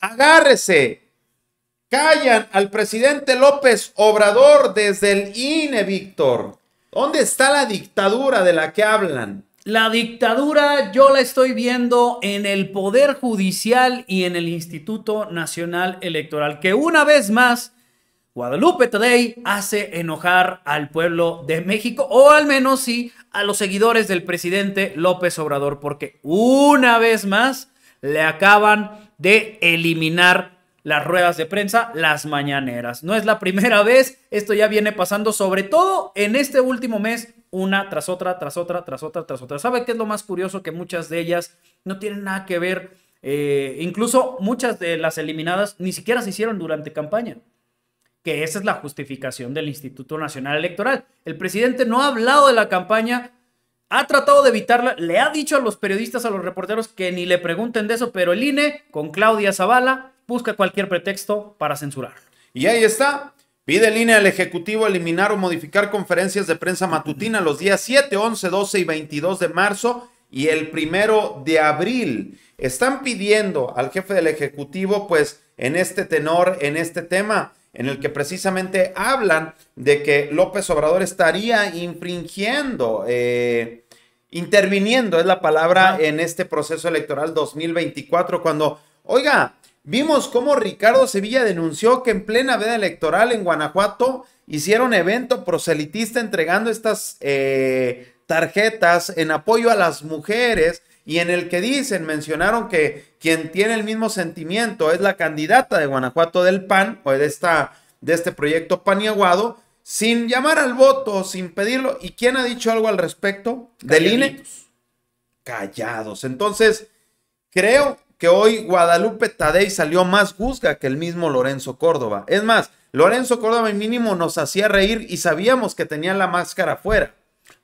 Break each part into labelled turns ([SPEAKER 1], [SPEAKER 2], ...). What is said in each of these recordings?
[SPEAKER 1] Agárrese. Callan al presidente López Obrador
[SPEAKER 2] desde el INE, Víctor. ¿Dónde está la dictadura de la que hablan? La dictadura yo la estoy viendo en el Poder Judicial y en el Instituto Nacional Electoral, que una vez más Guadalupe Today hace enojar al pueblo de México, o al menos sí a los seguidores del presidente López Obrador, porque una vez más le acaban de eliminar las ruedas de prensa, las mañaneras. No es la primera vez, esto ya viene pasando sobre todo en este último mes, una tras otra, tras otra, tras otra, tras otra. ¿Sabe qué es lo más curioso? Que muchas de ellas no tienen nada que ver, eh, incluso muchas de las eliminadas ni siquiera se hicieron durante campaña, que esa es la justificación del Instituto Nacional Electoral. El presidente no ha hablado de la campaña, ha tratado de evitarla, le ha dicho a los periodistas, a los reporteros que ni le pregunten de eso, pero el INE, con Claudia Zavala, busca cualquier pretexto para censurar. Y ahí está. Pide el INE al Ejecutivo
[SPEAKER 1] eliminar o modificar conferencias de prensa matutina los días 7, 11, 12 y 22 de marzo y el primero de abril. Están pidiendo al jefe del Ejecutivo, pues, en este tenor, en este tema, en el que precisamente hablan de que López Obrador estaría infringiendo, eh, interviniendo, es la palabra, en este proceso electoral 2024, cuando, oiga, vimos cómo Ricardo Sevilla denunció que en plena veda electoral en Guanajuato hicieron evento proselitista entregando estas eh, tarjetas en apoyo a las mujeres y en el que dicen, mencionaron que quien tiene el mismo sentimiento es la candidata de Guanajuato del PAN o de, esta, de este proyecto paniaguado, sin llamar al voto, sin pedirlo. ¿Y quién ha dicho algo al respecto? Del INE. Callados. Entonces, creo que hoy Guadalupe Tadei salió más juzga que el mismo Lorenzo Córdoba. Es más, Lorenzo Córdoba mínimo nos hacía reír
[SPEAKER 2] y sabíamos que tenía la máscara afuera.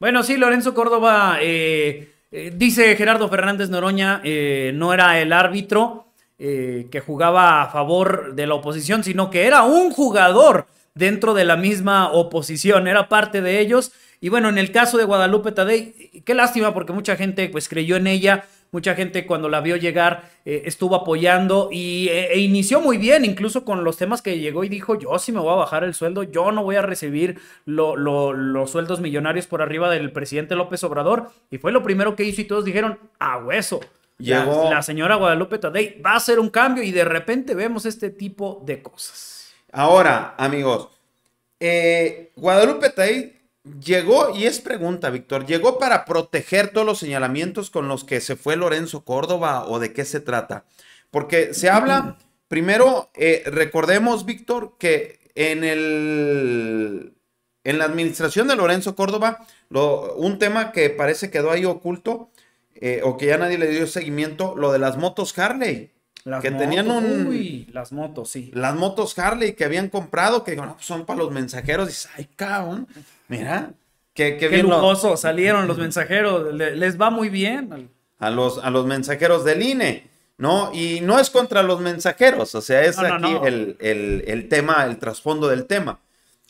[SPEAKER 2] Bueno, sí, Lorenzo Córdoba eh, eh, dice Gerardo Fernández Noroña, eh, no era el árbitro eh, que jugaba a favor de la oposición, sino que era un jugador dentro de la misma oposición, era parte de ellos. Y bueno, en el caso de Guadalupe Tadei, qué lástima porque mucha gente pues creyó en ella Mucha gente cuando la vio llegar eh, estuvo apoyando y, e, e inició muy bien, incluso con los temas que llegó y dijo, yo sí me voy a bajar el sueldo, yo no voy a recibir los sueldos millonarios por arriba del presidente López Obrador. Y fue lo primero que hizo y todos dijeron, a hueso. La, señora Guadalupe Tadei va a hacer un cambio y de repente vemos este tipo de cosas.
[SPEAKER 1] Ahora, amigos, eh, Guadalupe Tadei llegó, y es pregunta, Víctor, ¿llegó para proteger todos los señalamientos con los que se fue Lorenzo Córdoba o de qué se trata? Porque se habla, primero, eh, recordemos, Víctor, que en el... En la administración de Lorenzo Córdoba, un tema que parece quedó ahí oculto eh, o que ya nadie le dio seguimiento, lo de las motos Harley que tenían un.
[SPEAKER 2] las motos, sí.
[SPEAKER 1] Las motos Harley que habían comprado, que pues son para los mensajeros. Dices, ay, cabrón. Mira, qué, lujoso
[SPEAKER 2] salieron los mensajeros. les va muy bien.
[SPEAKER 1] A los, a los mensajeros del INE. ¿no? Y no es contra los mensajeros, o sea, es aquí El, el, tema, el trasfondo del tema.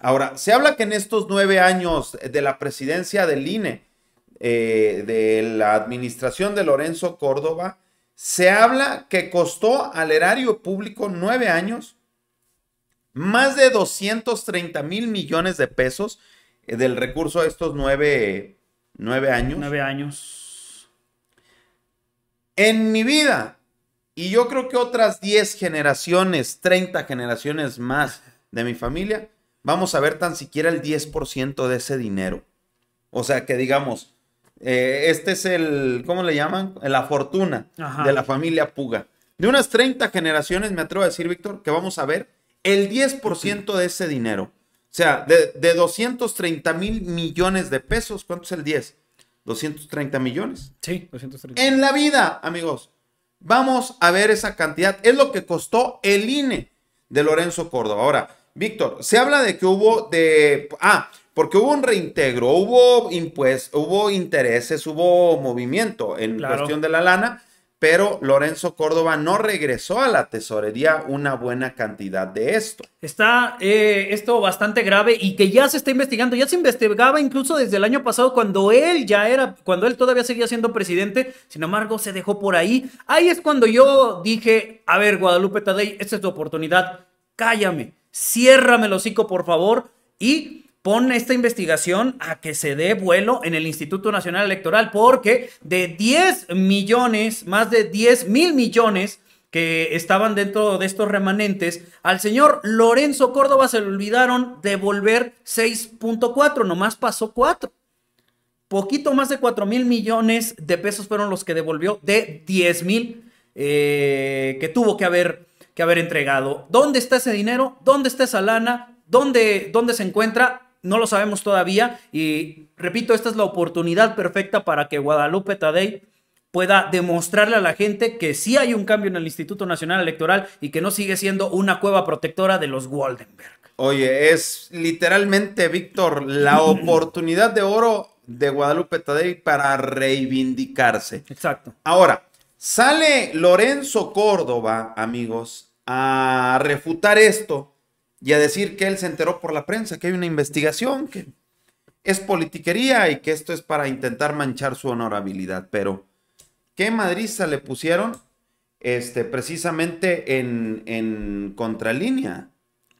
[SPEAKER 1] Ahora, se habla que en estos nueve años de la presidencia del INE, eh, de la administración de Lorenzo Córdoba, se habla que costó al erario público nueve años más de 230 mil millones de pesos eh, del recurso a estos nueve, años. Nueve años. En mi vida, y yo creo que otras 10 generaciones, 30 generaciones más de mi familia, vamos a ver tan siquiera el 10% de ese dinero. O sea, que digamos, eh, este es el, ¿cómo le llaman? La fortuna de la familia Puga. De unas 30 generaciones, me atrevo a decir, Víctor, que vamos a ver el 10% de ese dinero. O sea, de, de 230 mil millones de pesos, ¿cuánto es el 10? 230 millones.
[SPEAKER 2] Sí, 230. En
[SPEAKER 1] la vida, amigos, vamos a ver esa cantidad. Es lo que costó el INE de Lorenzo Córdoba. Ahora, Víctor, se habla de que hubo de... Ah, porque hubo un reintegro, hubo impuestos, hubo intereses, hubo movimiento en cuestión de la lana, pero Lorenzo Córdoba no regresó a la tesorería
[SPEAKER 2] una buena cantidad de esto. Está eh, esto bastante grave y que ya se está investigando, ya se investigaba incluso desde el año pasado cuando él ya era, cuando él todavía seguía siendo presidente, sin embargo se dejó por ahí. Ahí es cuando yo dije, a ver Guadalupe Tadei, esta es tu oportunidad, cállame, ciérrame el hocico por favor y pon esta investigación a que se dé vuelo en el Instituto Nacional Electoral, porque de 10 millones, más de 10 mil millones que estaban dentro de estos remanentes, al señor Lorenzo Córdoba se le olvidaron devolver 6.4, nomás pasó 4. Poquito más de 4 mil millones de pesos fueron los que devolvió de 10 mil eh, que tuvo que haber, que haber entregado. ¿Dónde está ese dinero? ¿Dónde está esa lana? ¿Dónde, ¿Dónde se encuentra? No lo sabemos todavía y repito, esta es la oportunidad perfecta para que Guadalupe Tadei pueda demostrarle a la gente que sí hay un cambio en el Instituto Nacional Electoral y que no sigue siendo una cueva protectora de los Waldenberg. Oye, es literalmente,
[SPEAKER 1] Víctor, la oportunidad de oro de Guadalupe Tadei para reivindicarse. Exacto. Ahora, sale Lorenzo Córdoba, amigos, a refutar esto y a decir que él se enteró por la prensa, que hay una investigación, que es politiquería y que esto es para intentar manchar su honorabilidad. Pero, ¿qué madriza le pusieron este, precisamente en, en contralínea?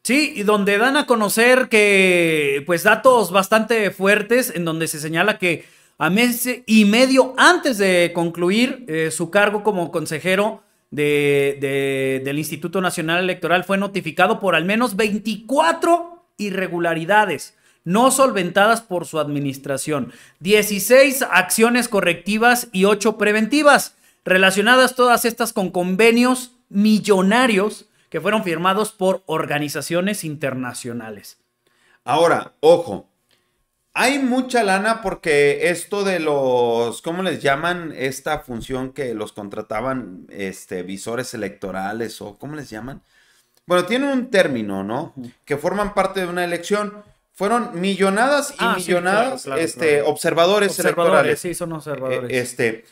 [SPEAKER 2] Sí, y donde dan a conocer que, pues, datos bastante fuertes, en donde se señala que a mes y medio antes de concluir eh, su cargo como consejero, del Instituto Nacional Electoral fue notificado por al menos 24 irregularidades no solventadas por su administración, 16 acciones correctivas y 8 preventivas, relacionadas todas estas con convenios millonarios que fueron firmados por organizaciones internacionales.
[SPEAKER 1] Ahora, ojo, hay mucha lana porque esto de los, ¿cómo les llaman? Esta función que los contrataban, este, visores electorales o ¿cómo les llaman? Bueno, tiene un término, ¿no? Que forman parte de una elección. Fueron millonadas y ah, millonadas este, observadores, electorales. Sí,
[SPEAKER 2] son e, observadores. Este,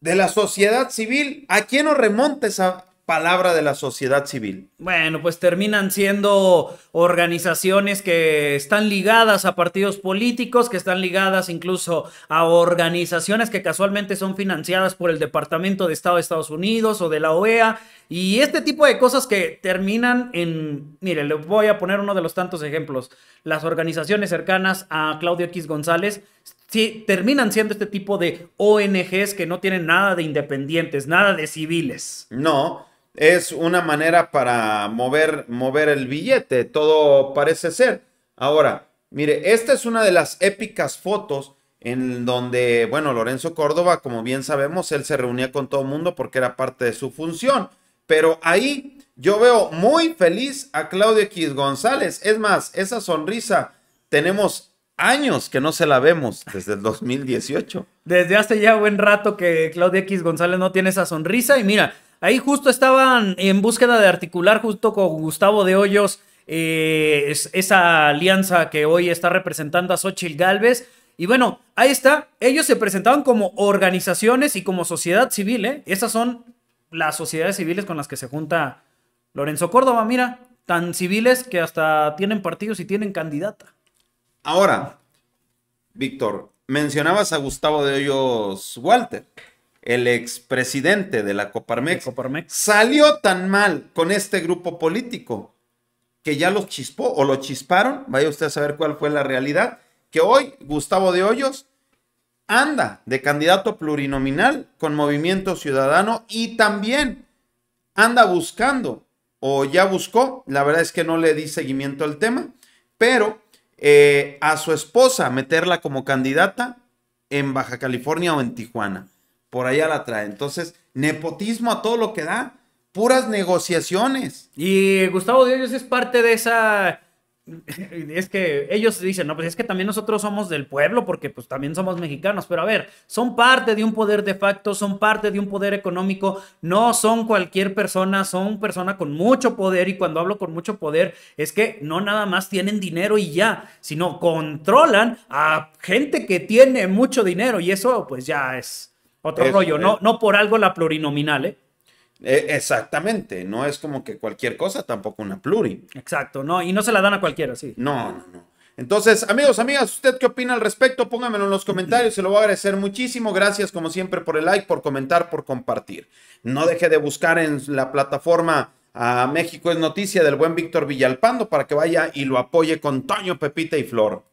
[SPEAKER 1] de la sociedad civil, ¿a quién nos remontes a, palabra de la sociedad civil.
[SPEAKER 2] Bueno, pues terminan siendo organizaciones que están ligadas a partidos políticos, que están ligadas incluso a organizaciones que casualmente son financiadas por el Departamento de Estado de Estados Unidos o de la OEA y este tipo de cosas que terminan en, mire, le voy a poner uno de los tantos ejemplos, las organizaciones cercanas a Claudio X González sí, terminan siendo este tipo de ONGs que no tienen nada de independientes, nada de civiles. No, es una
[SPEAKER 1] manera para mover, mover el billete, todo parece ser. Ahora, mire, esta es una de las épicas fotos en donde, bueno, Lorenzo Córdoba, como bien sabemos, él se reunía con todo el mundo porque era parte de su función. Pero ahí yo veo muy feliz a Claudio X González. Es más, esa sonrisa
[SPEAKER 2] tenemos años que no se la vemos desde el 2018. Desde hace ya buen rato que Claudio X González no tiene esa sonrisa y mira, Ahí justo estaban en búsqueda de articular justo con Gustavo de Hoyos eh, esa alianza que hoy está representando a Xochitl Galvez. Y bueno, ahí está. Ellos se presentaban como organizaciones y como sociedad civil, ¿eh? Esas son las sociedades civiles con las que se junta Lorenzo Córdoba, mira, tan civiles que hasta tienen partidos y tienen candidata.
[SPEAKER 1] Ahora, Víctor, mencionabas a Gustavo de Hoyos Walter el expresidente de la Coparmex, salió tan mal con este grupo político que ya los chispó o lo chisparon, vaya usted a saber cuál fue la realidad, que hoy Gustavo de Hoyos anda de candidato plurinominal con Movimiento Ciudadano y también anda buscando o ya buscó, la verdad es que no le di seguimiento al tema, pero eh, a su esposa meterla como candidata en Baja California o en Tijuana por allá la trae. Entonces, nepotismo a todo lo que da, puras
[SPEAKER 2] negociaciones. Y Gustavo Dios es parte de esa es que ellos dicen, no, pues es que también nosotros somos del pueblo porque pues también somos mexicanos, pero a ver, son parte de un poder de facto, son parte de un poder económico, no son cualquier persona, son persona con mucho poder y cuando hablo con mucho poder es que no nada más tienen dinero y ya, sino controlan a gente que tiene mucho dinero y eso pues ya es otro rollo, no, no por algo la plurinominal, ¿eh? E, exactamente, no es
[SPEAKER 1] como que cualquier cosa, tampoco una pluri.
[SPEAKER 2] Exacto, no, y no se la dan a cualquiera, sí. No, no,
[SPEAKER 1] no. Entonces, amigos, amigas, ¿usted qué opina al respecto? Póngamelo en los comentarios, se lo voy a agradecer muchísimo. Gracias, como siempre, por el like, por comentar, por compartir. No deje de buscar en la plataforma a México es Noticia del buen Víctor Villalpando para que vaya y lo apoye con Toño, Pepita y Flor.